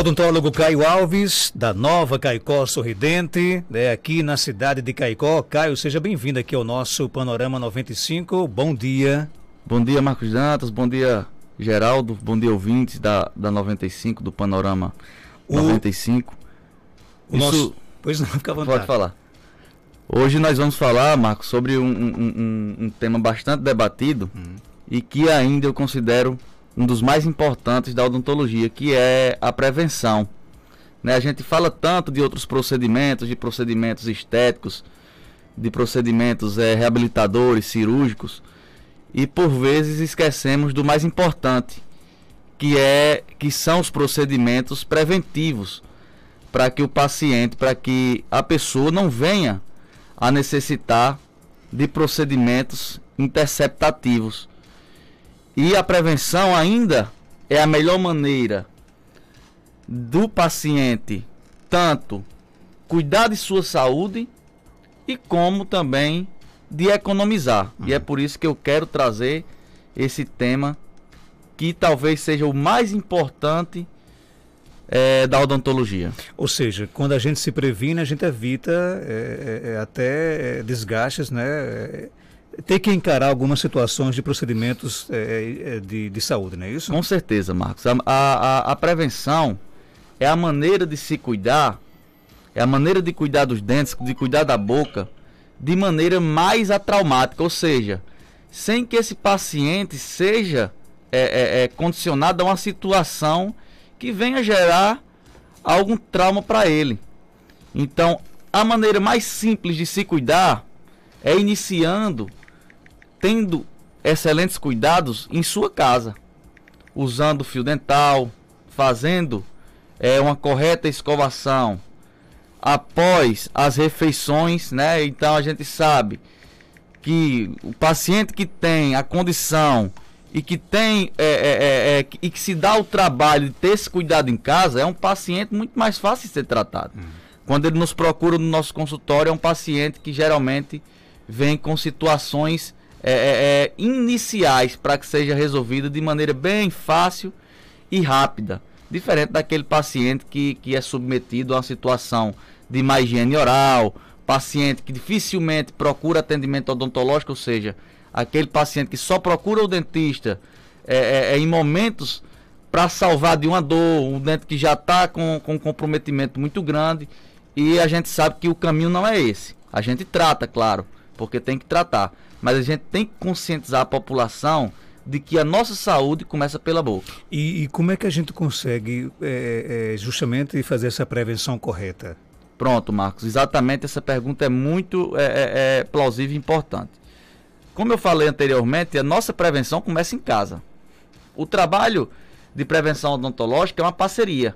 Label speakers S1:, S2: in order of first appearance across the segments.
S1: odontólogo Caio Alves, da Nova Caicó Sorridente, né, aqui na cidade de Caicó. Caio, seja bem-vindo aqui ao nosso Panorama 95. Bom dia. Bom
S2: dia, Marcos Dantas. Bom dia, Geraldo. Bom dia, ouvintes da, da 95, do Panorama o... 95. O Isso... nosso... Pois não, fica à vontade. Pode falar. Hoje nós vamos falar, Marcos, sobre um, um, um, um tema bastante debatido hum. e que ainda eu considero um dos mais importantes da odontologia, que é a prevenção. Né? A gente fala tanto de outros procedimentos, de procedimentos estéticos, de procedimentos é, reabilitadores, cirúrgicos, e por vezes esquecemos do mais importante, que é que são os procedimentos preventivos, para que o paciente, para que a pessoa não venha a necessitar de procedimentos interceptativos e a prevenção ainda é a melhor maneira do paciente tanto cuidar de sua saúde e como também de economizar. Uhum. E é por isso que eu quero trazer esse tema que talvez seja o mais importante é, da odontologia. Ou seja,
S1: quando a gente se previne, a gente evita é, é, é até é, desgastes, né? É, tem que encarar algumas situações de procedimentos
S2: é, é, é, de, de, saúde, não é isso? Com certeza, Marcos. A, a, a prevenção é a maneira de se cuidar, é a maneira de cuidar dos dentes, de cuidar da boca, de maneira mais atraumática, ou seja, sem que esse paciente seja é, é, é condicionado a uma situação que venha gerar algum trauma para ele. Então, a maneira mais simples de se cuidar é iniciando tendo excelentes cuidados em sua casa, usando fio dental, fazendo é, uma correta escovação após as refeições, né? Então a gente sabe que o paciente que tem a condição e que tem é, é, é, é e que se dá o trabalho de ter esse cuidado em casa é um paciente muito mais fácil de ser tratado. Uhum. Quando ele nos procura no nosso consultório é um paciente que geralmente vem com situações é, é, é, iniciais para que seja resolvida de maneira bem fácil e rápida. Diferente daquele paciente que, que é submetido a uma situação de má higiene oral, paciente que dificilmente procura atendimento odontológico, ou seja, aquele paciente que só procura o dentista é, é, é em momentos para salvar de uma dor, um dente que já está com, com um comprometimento muito grande. E a gente sabe que o caminho não é esse. A gente trata, claro porque tem que tratar. Mas a gente tem que conscientizar a população de que a nossa saúde começa pela boca.
S1: E, e como é que a gente consegue é, é, justamente fazer essa prevenção correta?
S2: Pronto, Marcos, exatamente essa pergunta é muito é, plausível e importante. Como eu falei anteriormente, a nossa prevenção começa em casa. O trabalho de prevenção odontológica é uma parceria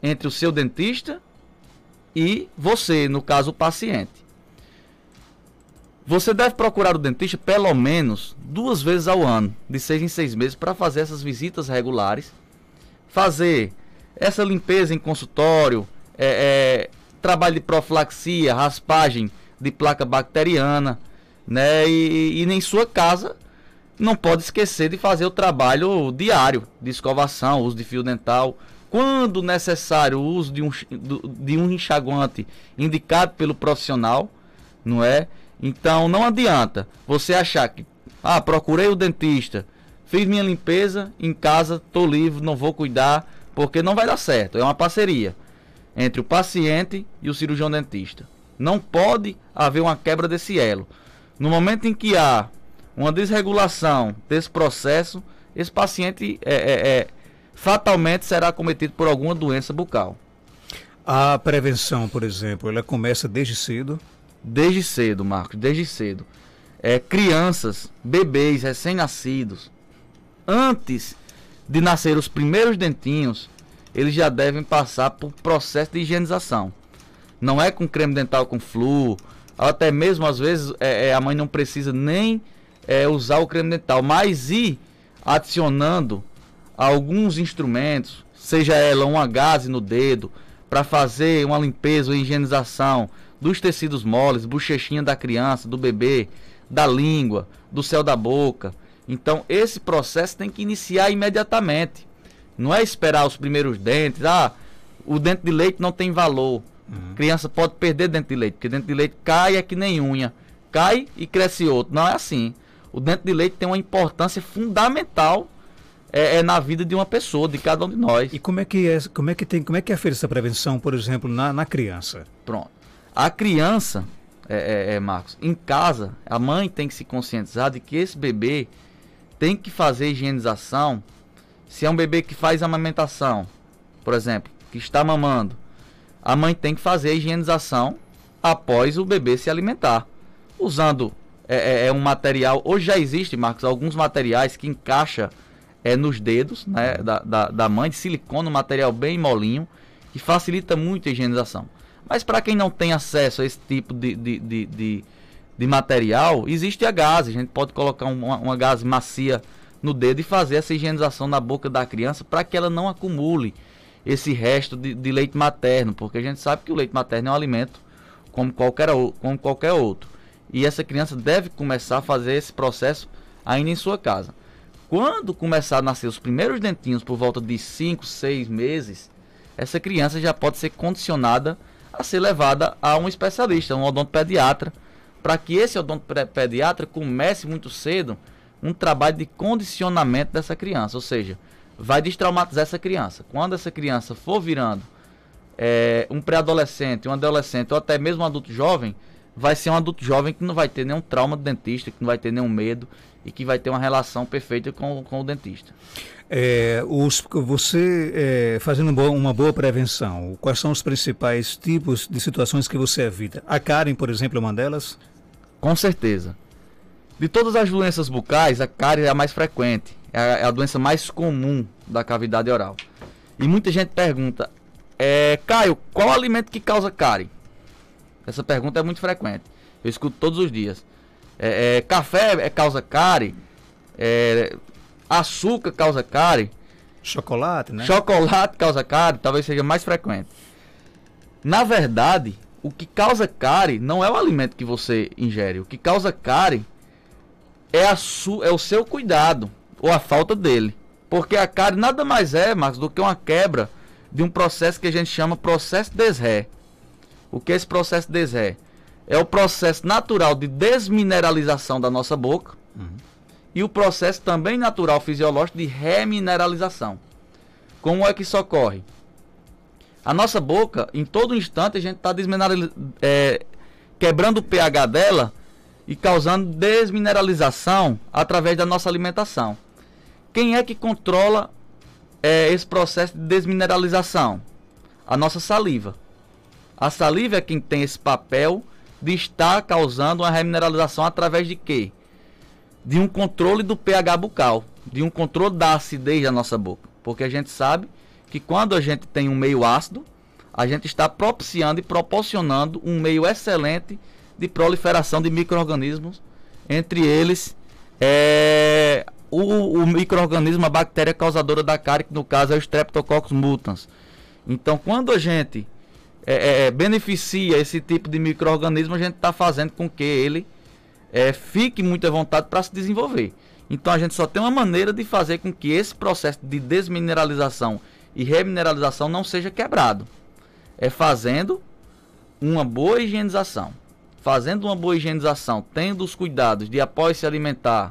S2: entre o seu dentista e você, no caso o paciente. Você deve procurar o dentista pelo menos duas vezes ao ano, de seis em seis meses, para fazer essas visitas regulares, fazer essa limpeza em consultório, é, é, trabalho de profilaxia, raspagem de placa bacteriana, né? E, e, em sua casa não pode esquecer de fazer o trabalho diário de escovação, uso de fio dental. Quando necessário, o uso de um, de um enxaguante indicado pelo profissional, não é? Então não adianta você achar que, ah, procurei o dentista, fiz minha limpeza, em casa tô livre, não vou cuidar, porque não vai dar certo. É uma parceria entre o paciente e o cirurgião dentista. Não pode haver uma quebra desse elo. No momento em que há uma desregulação desse processo, esse paciente é, é, é fatalmente será cometido por alguma doença bucal.
S1: A prevenção, por exemplo, ela começa desde cedo
S2: desde cedo, Marcos, desde cedo. É, crianças, bebês recém-nascidos, antes de nascer os primeiros dentinhos, eles já devem passar por processo de higienização. Não é com creme dental com flu, até mesmo às vezes é, é, a mãe não precisa nem é, usar o creme dental, mas ir adicionando alguns instrumentos, seja ela uma gase no dedo, para fazer uma limpeza, uma higienização, dos tecidos moles, bochechinha da criança, do bebê, da língua, do céu da boca. Então, esse processo tem que iniciar imediatamente. Não é esperar os primeiros dentes. Ah, o dente de leite não tem valor. Uhum. Criança pode perder dente de leite, porque dente de leite cai é que nem unha. Cai e cresce outro. Não é assim. O dente de leite tem uma importância fundamental é, é, na vida de uma pessoa, de cada um de nós. E como é que é, como é
S1: que tem, como é que é feita essa prevenção, por exemplo, na, na criança?
S2: Pronto. A criança, é, é, é, Marcos, em casa, a mãe tem que se conscientizar de que esse bebê tem que fazer higienização. Se é um bebê que faz amamentação, por exemplo, que está mamando, a mãe tem que fazer a higienização após o bebê se alimentar, usando é, é, é um material. Hoje já existe, Marcos, alguns materiais que encaixa é, nos dedos né, da, da, da mãe, de silicone, um material bem molinho, que facilita muito a higienização. Mas para quem não tem acesso a esse tipo de, de, de, de, de material, existe a gase. A gente pode colocar uma, uma gase macia no dedo e fazer essa higienização na boca da criança para que ela não acumule esse resto de, de, leite materno, porque a gente sabe que o leite materno é um alimento como qualquer, como qualquer outro. E essa criança deve começar a fazer esse processo ainda em sua casa. Quando começar a nascer os primeiros dentinhos por volta de 5, 6 meses, essa criança já pode ser condicionada a ser levada a um especialista, um odontopediatra, para que esse odontopediatra comece muito cedo um trabalho de condicionamento dessa criança, ou seja, vai destraumatizar essa criança. Quando essa criança for virando é, um pré-adolescente, um adolescente ou até mesmo um adulto jovem, vai ser um adulto jovem que não vai ter nenhum trauma do dentista, que não vai ter nenhum medo e que vai ter uma relação perfeita com, com o dentista. É,
S1: os, você é, fazendo uma boa prevenção, quais são os principais tipos de situações que você evita? A cárie, por exemplo, é
S2: uma delas? Com certeza. De todas as doenças bucais, a cárie é a mais frequente, é a, é a doença mais comum da cavidade oral. E muita gente pergunta, é, Caio, qual alimento que causa cárie? Essa pergunta é muito frequente. Eu escuto todos os dias. É, é, café é, é causa cárie? É, açúcar causa cárie? Chocolate, né? Chocolate causa cárie, talvez seja mais frequente. Na verdade, o que causa cárie não é o alimento que você ingere. O que causa cárie é, a su é o seu cuidado ou a falta dele. Porque a cárie nada mais é, Marcos, do que uma quebra de um processo que a gente chama processo de desré. O que é esse processo de Zé? É o processo natural de desmineralização da nossa boca uhum. e o processo também natural fisiológico de remineralização. Como é que isso ocorre? A nossa boca, em todo instante, a gente está é, quebrando o pH dela e causando desmineralização através da nossa alimentação. Quem é que controla é, esse processo de desmineralização? A nossa saliva. A saliva é quem tem esse papel de estar causando uma remineralização através de quê? De um controle do pH bucal, de um controle da acidez da nossa boca. Porque a gente sabe que quando a gente tem um meio ácido, a gente está propiciando e proporcionando um meio excelente de proliferação de micro-organismos, entre eles é, o, o microorganismo, a bactéria causadora da cárie, que no caso é o Streptococcus mutans. Então, quando a gente é, é, é, beneficia esse tipo de microorganismo, a gente está fazendo com que ele é, fique muito à vontade para se desenvolver. Então a gente só tem uma maneira de fazer com que esse processo de desmineralização e remineralização não seja quebrado. É fazendo uma boa higienização. Fazendo uma boa higienização, tendo os cuidados de após se alimentar,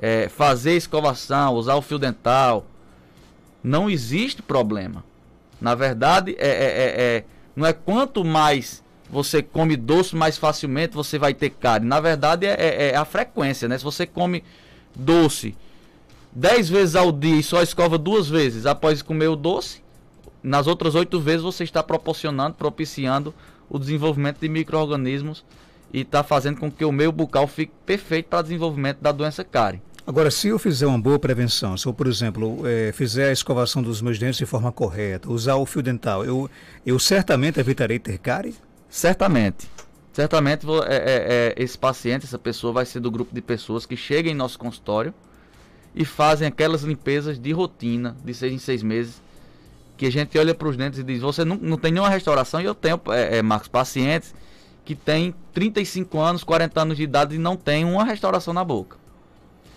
S2: é, fazer escovação, usar o fio dental, não existe problema. Na verdade, é, é, é, é não é quanto mais você come doce, mais facilmente você vai ter cárie. Na verdade, é, é, é a frequência, né? Se você come doce 10 vezes ao dia e só escova duas vezes após comer o doce, nas outras oito vezes você está proporcionando, propiciando o desenvolvimento de micro-organismos e está fazendo com que o meio bucal fique perfeito para desenvolvimento da doença cárie.
S1: Agora, se eu fizer uma boa prevenção, se eu, por exemplo, é, fizer a escovação dos meus dentes de forma correta, usar o fio dental, eu, eu certamente evitarei ter cárie? Certamente.
S2: Certamente é, é, é, esse paciente, essa pessoa vai ser do grupo de pessoas que chegam em nosso consultório e fazem aquelas limpezas de rotina, de seis em seis meses, que a gente olha para os dentes e diz, você não, não tem nenhuma restauração, e eu tenho, é, é, Marcos, pacientes que têm 35 anos, 40 anos de idade e não tem uma restauração na boca.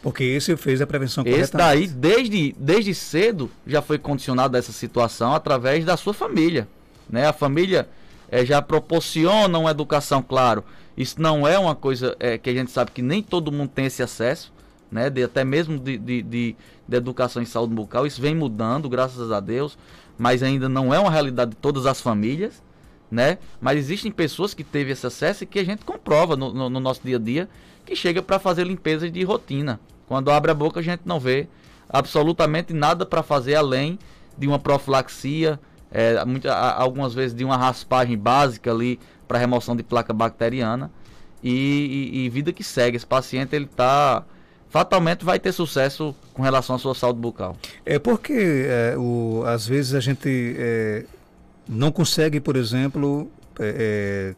S2: Porque esse fez a prevenção correta. Esse daí, desde, desde cedo, já foi condicionado a essa situação através da sua família. Né? A família é, já proporciona uma educação, claro. Isso não é uma coisa é, que a gente sabe que nem todo mundo tem esse acesso, né? De, até mesmo de, de, de, de educação em saúde bucal. Isso vem mudando, graças a Deus, mas ainda não é uma realidade de todas as famílias. Né? Mas existem pessoas que teve esse acesso e que a gente comprova no, no, no nosso dia a dia que chega para fazer limpeza de rotina. Quando abre a boca, a gente não vê absolutamente nada para fazer além de uma profilaxia, é, muita, algumas vezes de uma raspagem básica ali para remoção de placa bacteriana. E, e, e, vida que segue. Esse paciente ele está fatalmente vai ter sucesso com relação à sua saúde bucal.
S1: É porque é, o, às vezes a gente é, não consegue, por exemplo, é, é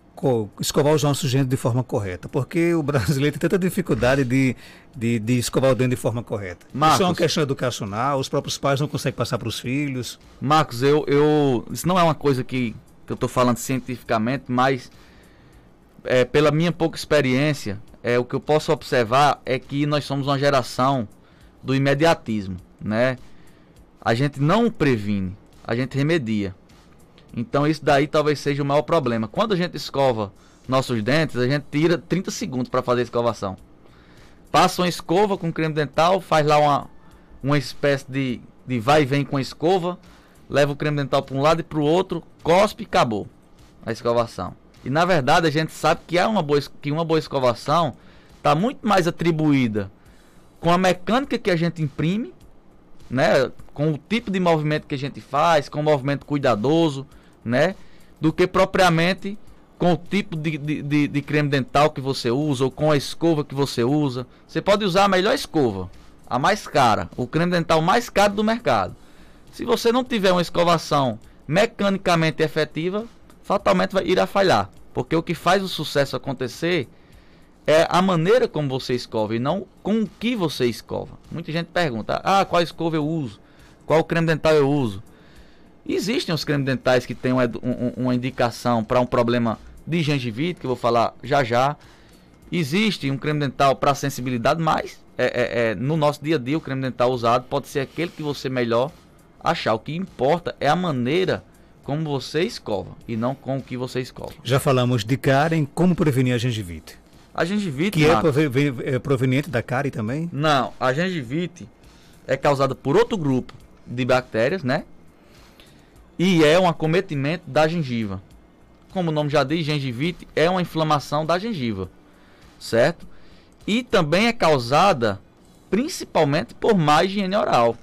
S1: escovar os nossos dentes de forma correta, porque o brasileiro tem tanta dificuldade de, de, de escovar o dente de forma correta.
S2: Marcos, isso é uma questão educacional, os próprios pais não conseguem passar para os filhos. Marcos, eu, eu isso não é uma coisa que, que eu estou falando cientificamente, mas é, pela minha pouca experiência, é, o que eu posso observar é que nós somos uma geração do imediatismo, né? A gente não previne, a gente remedia. Então isso daí talvez seja o maior problema. Quando a gente escova nossos dentes, a gente tira 30 segundos para fazer a escovação. Passa uma escova com creme dental, faz lá uma, uma espécie de, de vai e vem com a escova, leva o creme dental para um lado e para o outro, cospe e acabou a escovação. E na verdade a gente sabe que, há uma, boa, que uma boa escovação está muito mais atribuída com a mecânica que a gente imprime, né, com o tipo de movimento que a gente faz, com o movimento cuidadoso, né? Do que propriamente com o tipo de, de, de, de creme dental que você usa ou com a escova que você usa. Você pode usar a melhor escova, a mais cara, o creme dental mais caro do mercado. Se você não tiver uma escovação mecanicamente efetiva, fatalmente vai, irá falhar. Porque o que faz o sucesso acontecer é a maneira como você escova e não com o que você escova. Muita gente pergunta: ah, qual escova eu uso? Qual creme dental eu uso? Existem os cremes dentais que têm um, uma indicação para um problema de gengivite, que eu vou falar já já. Existe um creme dental para sensibilidade, mas é, é, é, no nosso dia a dia o creme dental usado pode ser aquele que você melhor achar. O que importa é a maneira como você escova e não com o que você escova.
S1: Já falamos de cárie como prevenir a
S2: gengivite. A
S1: gengivite. Que é, é proveniente da cárie também?
S2: Não, a gengivite é causada por outro grupo de bactérias, né? e é um acometimento da gengiva. Como o nome já diz, gengivite é uma inflamação da gengiva, certo? E também é causada principalmente por má higiene oral,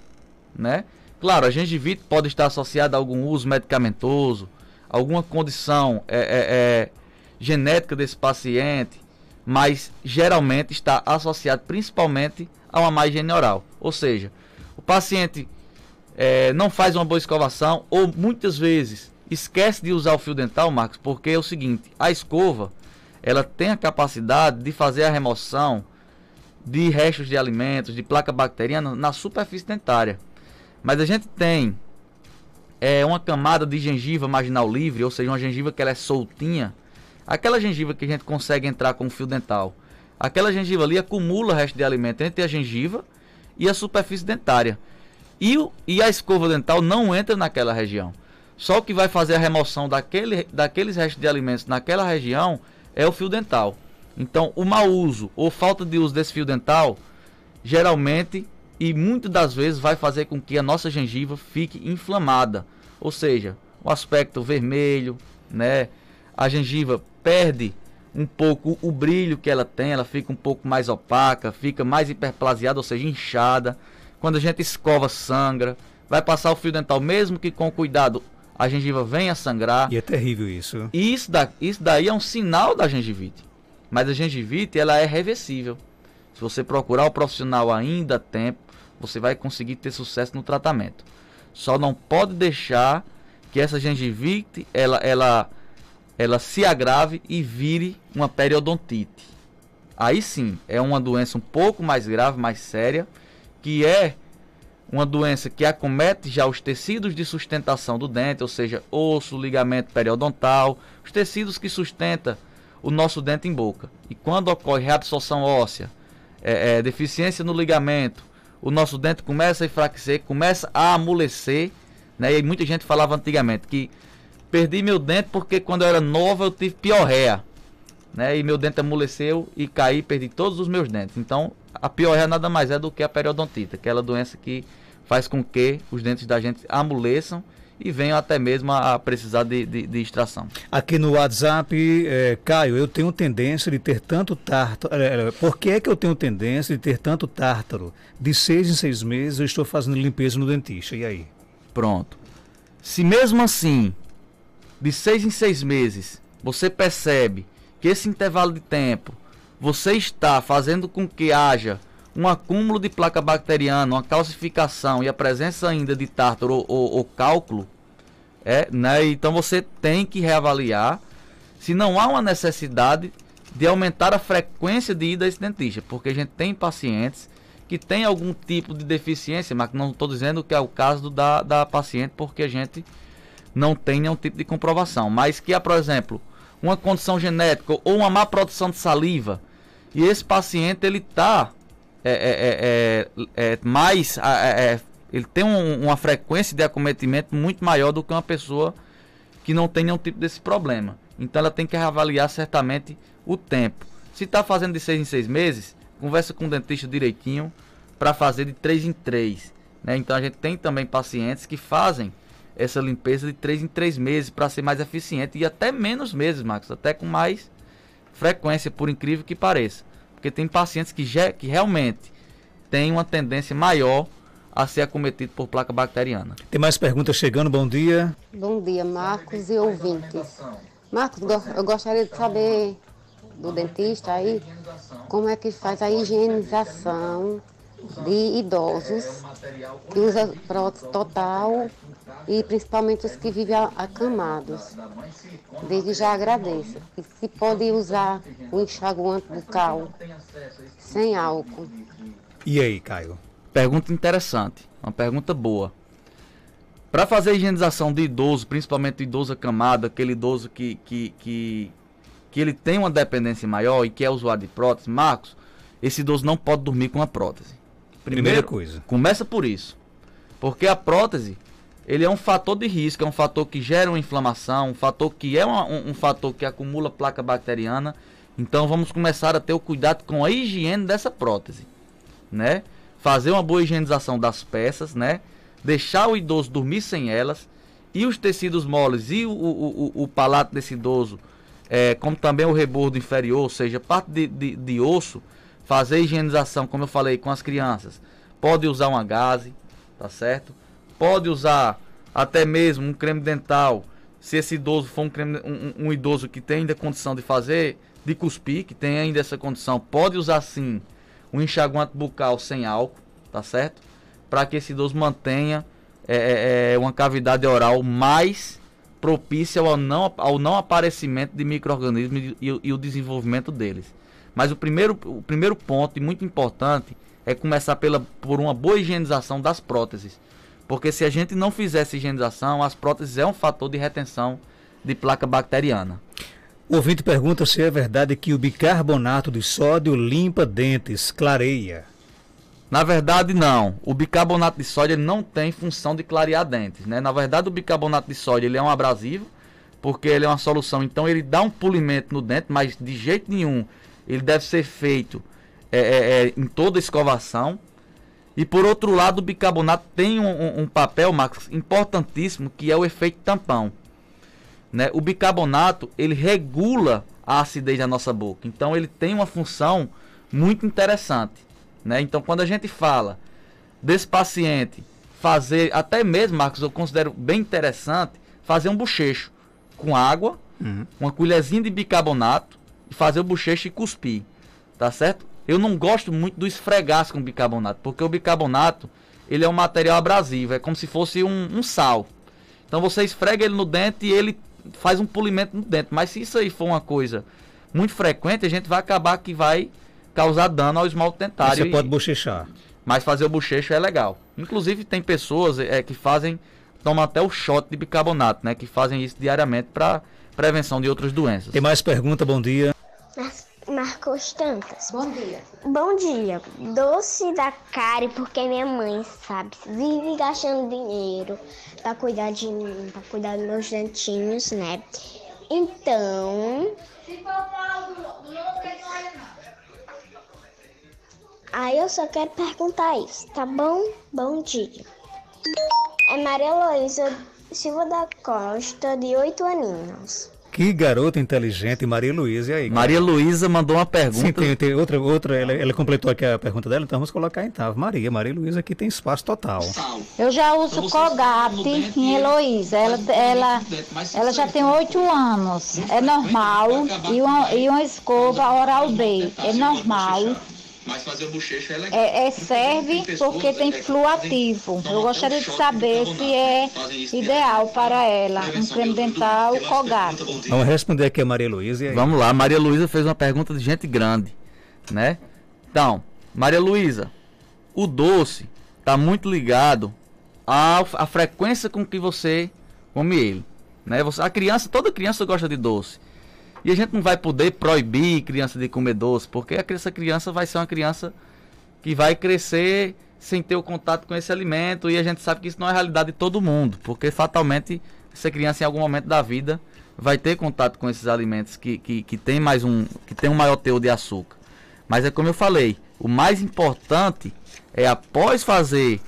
S2: né? Claro, a gengivite pode estar associada a algum uso medicamentoso, alguma condição é, é, é, genética desse paciente, mas geralmente está associado principalmente a uma má higiene oral. Ou seja, o paciente é, não faz uma boa escovação ou muitas vezes esquece de usar o fio dental, Marcos, porque é o seguinte: a escova ela tem a capacidade de fazer a remoção de restos de alimentos, de placa bacteriana na superfície dentária. Mas a gente tem é, uma camada de gengiva marginal livre, ou seja, uma gengiva que ela é soltinha. Aquela gengiva que a gente consegue entrar com o fio dental. Aquela gengiva ali acumula resto de alimento entre a gengiva e a superfície dentária. E, e a escova dental não entra naquela região. Só o que vai fazer a remoção daquele, daqueles restos de alimentos naquela região é o fio dental. Então, o mau uso ou falta de uso desse fio dental geralmente e muitas das vezes vai fazer com que a nossa gengiva fique inflamada, ou seja, o aspecto vermelho, né? A gengiva perde um pouco o brilho que ela tem, ela fica um pouco mais opaca, fica mais hiperplaseada, ou seja, inchada. Quando a gente escova, sangra. Vai passar o fio dental, mesmo que com cuidado, a gengiva venha sangrar. E é terrível isso. E isso, da, isso daí é um sinal da gengivite. Mas a gengivite, ela é reversível. Se você procurar o profissional ainda a tempo, você vai conseguir ter sucesso no tratamento. Só não pode deixar que essa gengivite, ela, ela, ela se agrave e vire uma periodontite. Aí sim, é uma doença um pouco mais grave, mais séria que é uma doença que acomete já os tecidos de sustentação do dente, ou seja, osso, ligamento periodontal, os tecidos que sustenta o nosso dente em boca. E quando ocorre reabsorção óssea, é, é, deficiência no ligamento, o nosso dente começa a enfraquecer, começa a amolecer, né? E muita gente falava antigamente que perdi meu dente porque quando eu era nova eu tive piorreia, né? E meu dente amoleceu e caí, perdi todos os meus dentes. Então a pior é nada mais é do que a periodontite, aquela doença que faz com que os dentes da gente amoleçam e venham até mesmo a, precisar de, de, de extração.
S1: Aqui no WhatsApp, é, Caio, eu tenho tendência de ter tanto tártaro. É, é, por que é que eu tenho tendência de ter tanto tártaro? De seis em seis meses eu estou fazendo limpeza no dentista. E aí? Pronto. Se mesmo assim,
S2: de seis em seis meses, você percebe que esse intervalo de tempo você está fazendo com que haja um acúmulo de placa bacteriana, uma calcificação e a presença ainda de tártaro ou, ou, ou cálculo, é, né? então você tem que reavaliar se não há uma necessidade de aumentar a frequência de ida a esse dentista, porque a gente tem pacientes que têm algum tipo de deficiência, mas não estou dizendo que é o caso da, da paciente, porque a gente não tem nenhum tipo de comprovação, mas que, por exemplo, uma condição genética ou uma má produção de saliva, e esse paciente ele está é é, é, é, é, mais. É, ele tem um, uma frequência de acometimento muito maior do que uma pessoa que não tem nenhum tipo desse problema. Então ela tem que avaliar certamente o tempo. Se está fazendo de seis em seis meses, conversa com o dentista direitinho para fazer de três em três Né? Então a gente tem também pacientes que fazem essa limpeza de três em três meses para ser mais eficiente e até menos meses, Max, até com mais frequência, por incrível que pareça. Porque tem pacientes que, já, que realmente têm uma tendência maior a ser acometido por placa bacteriana.
S1: Tem mais perguntas chegando, bom dia.
S2: Bom dia, Marcos e ouvintes. Marcos, eu gostaria de saber do dentista aí como é que faz a higienização de idosos que usa prótese total e principalmente os que vivem acamados. Desde já agradeço. E se pode usar o enxaguante bucal sem álcool. E aí, Caio? Pergunta interessante, uma pergunta boa. Para fazer a higienização de idoso, principalmente idoso acamado, aquele idoso que, que, que, que ele tem uma dependência maior e que é usuário de prótese, Marcos, esse idoso não pode dormir com a prótese. Primeiro, Primeira coisa. Começa por isso. Porque a prótese, ele é um fator de risco, é um fator que gera uma inflamação, um fator que é uma, um, um, fator que acumula placa bacteriana. Então vamos começar a ter o cuidado com a higiene dessa prótese, né? Fazer uma boa higienização das peças, né? Deixar o idoso dormir sem elas e os tecidos moles e o, o, o, o palato desse idoso, é, como também o rebordo inferior, ou seja, parte de, de, de osso, fazer higienização, como eu falei, com as crianças. Pode usar uma gaze, tá certo? pode usar até mesmo um creme dental, se esse idoso for um, creme, um, um idoso que tem ainda condição de fazer, de cuspir, que tem ainda essa condição, pode usar sim um enxaguante bucal sem álcool, tá certo? Para que esse idoso mantenha é, é, é, uma cavidade oral mais propícia ao não, ao não aparecimento de micro-organismos e, e, o desenvolvimento deles. Mas o primeiro, o primeiro ponto, e muito importante, é começar pela, por uma boa higienização das próteses. Porque se a gente não fizesse higienização, as próteses é um fator de retenção de placa bacteriana.
S1: O ouvinte pergunta se é verdade que o
S2: bicarbonato de sódio limpa dentes, clareia. Na verdade, não. O bicarbonato de sódio não tem função de clarear dentes. Né? Na verdade, o bicarbonato de sódio ele é um abrasivo, porque ele é uma solução. Então, ele dá um polimento no dente, mas de jeito nenhum ele deve ser feito é, é, é, em toda escovação. E por outro lado, o bicarbonato tem um, um papel, Marcos, importantíssimo, que é o efeito tampão. Né? O bicarbonato ele regula a acidez da nossa boca, então ele tem uma função muito interessante. Né? Então, quando a gente fala desse paciente fazer, até mesmo, Marcos, eu considero bem interessante, fazer um bochecho com água, uhum. uma colherzinha de bicarbonato, e fazer o bochecho e cuspir, tá certo? Eu não gosto muito do esfregar com bicarbonato, porque o bicarbonato ele é um material abrasivo, é como se fosse um, um sal. Então você esfrega ele no dente e ele faz um polimento no dente. Mas se isso aí for uma coisa muito frequente, a gente vai acabar que vai causar dano ao esmalte dentário. Você e... pode bochechar. Mas fazer o bochecho é legal. Inclusive tem pessoas é, que fazem, tomam até o shot de bicarbonato, né? Que fazem isso diariamente para prevenção de outras doenças. Tem mais pergunta, bom dia. Marcos Tantas. Bom dia. Bom dia. Doce da Cari, porque é minha mãe, sabe, vive gastando dinheiro para cuidar de mim, para cuidar dos meus
S1: dentinhos, né? Então. Se Aí eu só quero perguntar isso, tá bom?
S2: Bom dia. É Maria Luísa Silva da Costa, de 8 aninhos.
S1: Que garota inteligente, Maria Luísa. E aí, Maria Luísa mandou uma pergunta. Sim, tem, tem outra, outra ela, ela, completou aqui a pergunta dela, então vamos colocar então. Maria, Maria Luísa aqui tem espaço total.
S2: Eu já então uso cogate em Heloísa. Ela, ela, ela já tem oito anos. É normal. E uma, e uma escova então, oral B. É normal. Mas fazer bochecha é legal. É, é serve porque é, tem é, fluativo. Eu gostaria de saber se é ideal para ela um creme dental Colgate. Vamos responder aqui a Maria Luísa. Vamos lá, Maria Luísa fez uma pergunta de gente grande, né? Então, Maria Luísa, o doce está muito ligado à, à frequência com que você come ele. Né? Você, a criança, toda criança gosta de doce. E a gente não vai poder proibir criança de comer doce, porque essa criança vai ser uma criança que vai crescer sem ter o contato com esse alimento. E a gente sabe que isso não é realidade de todo mundo, porque fatalmente essa criança em algum momento da vida vai ter contato com esses alimentos que, que, que tem mais um que tem um maior teor de açúcar. Mas é como eu falei, o mais importante é após fazer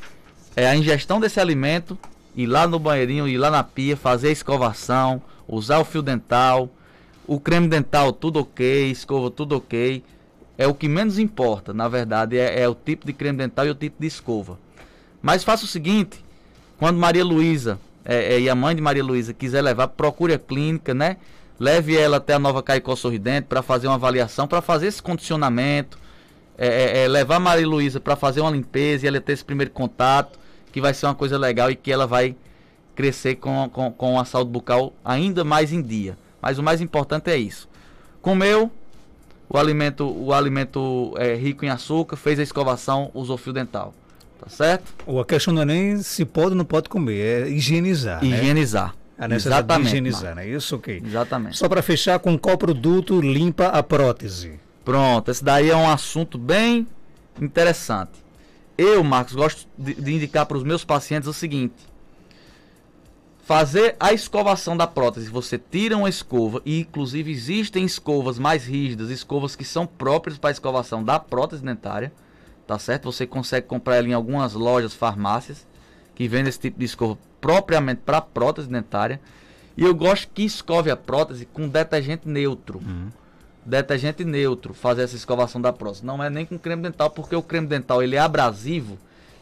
S2: é, a ingestão desse alimento, ir lá no banheirinho, ir lá na pia, fazer a escovação, usar o fio dental, o creme dental, tudo ok. Escova, tudo ok. É o que menos importa, na verdade, é, é o tipo de creme dental e o tipo de escova. Mas faça o seguinte: quando Maria Luísa é, é, e a mãe de Maria Luísa quiser levar, procure a clínica, né? Leve ela até a nova Caicó Sorridente para fazer uma avaliação, para fazer esse condicionamento, é, é, é levar Maria Luísa para fazer uma limpeza e ela ter esse primeiro contato, que vai ser uma coisa legal e que ela vai crescer com, com, com a saúde bucal ainda mais em dia. Mas o mais importante é isso. Comeu o alimento, o alimento é, rico em açúcar, fez a escovação, usou fio dental. Tá certo? Ou a questão não é nem se pode ou não pode comer, é higienizar. Né? Higienizar. Né? A Exatamente, de higienizar,
S1: né? Isso, ok. Exatamente. Só para fechar, com qual produto limpa a prótese?
S2: Pronto, esse daí é um assunto bem interessante. Eu, Marcos, gosto de, de indicar para os meus pacientes o seguinte: Fazer a escovação da prótese, você tira uma escova e inclusive existem escovas mais rígidas, escovas que são próprias para escovação da prótese dentária, tá certo? Você consegue comprar ela em algumas lojas, farmácias que vendem esse tipo de escova propriamente para prótese dentária. E eu gosto que escove a prótese com detergente neutro. Uhum. Detergente neutro, fazer essa escovação da prótese. Não é nem com creme dental, porque o creme dental ele é abrasivo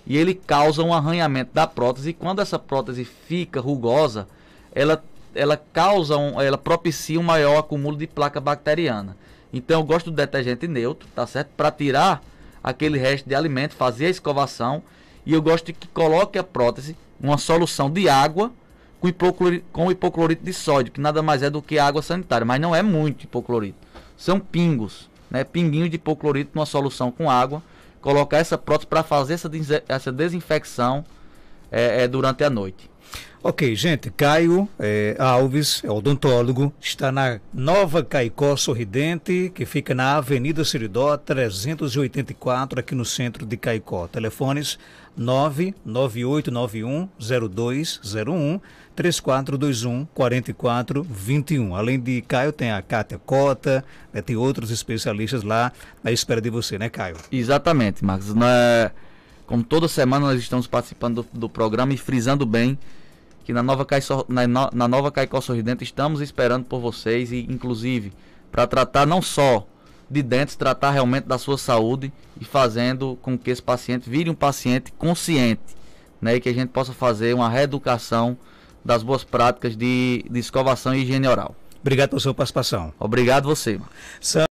S2: e ele causa um arranhamento da prótese. E quando essa prótese fica rugosa, ela, ela causa um, ela propicia um maior acúmulo de placa bacteriana. Então eu gosto do detergente neutro, tá certo? Para tirar aquele resto de alimento, fazer a escovação. E eu gosto que coloque a prótese uma solução de água com hipoclorito, com hipoclorito de sódio, que nada mais é do que água sanitária, mas não é muito hipoclorito. São pingos, né? Pinguinhos de hipoclorito numa solução com água colocar essa prótese para fazer essa, essa desinfecção é, é, durante a noite. Ok, gente, Caio é,
S1: Alves, é odontólogo, está na Nova Caicó Sorridente, que fica na Avenida Seridó 384, aqui no centro de Caicó. Telefones 998910201, 3421-4421. Além de Caio, tem a Cátia Cota, né, tem outros especialistas
S2: lá na espera de você, né, Caio? Exatamente, Marcos. Na como toda semana nós estamos participando do, do programa e frisando bem que na nova, Caicó, na, na nova Caicó Sorridente estamos esperando por vocês e inclusive para tratar não só de dentes, tratar realmente da sua saúde e fazendo com que esse paciente vire um paciente consciente, né, e que a gente possa fazer uma reeducação das boas práticas de, de escovação e higiene oral. Obrigado pela sua participação. Obrigado você. Mano.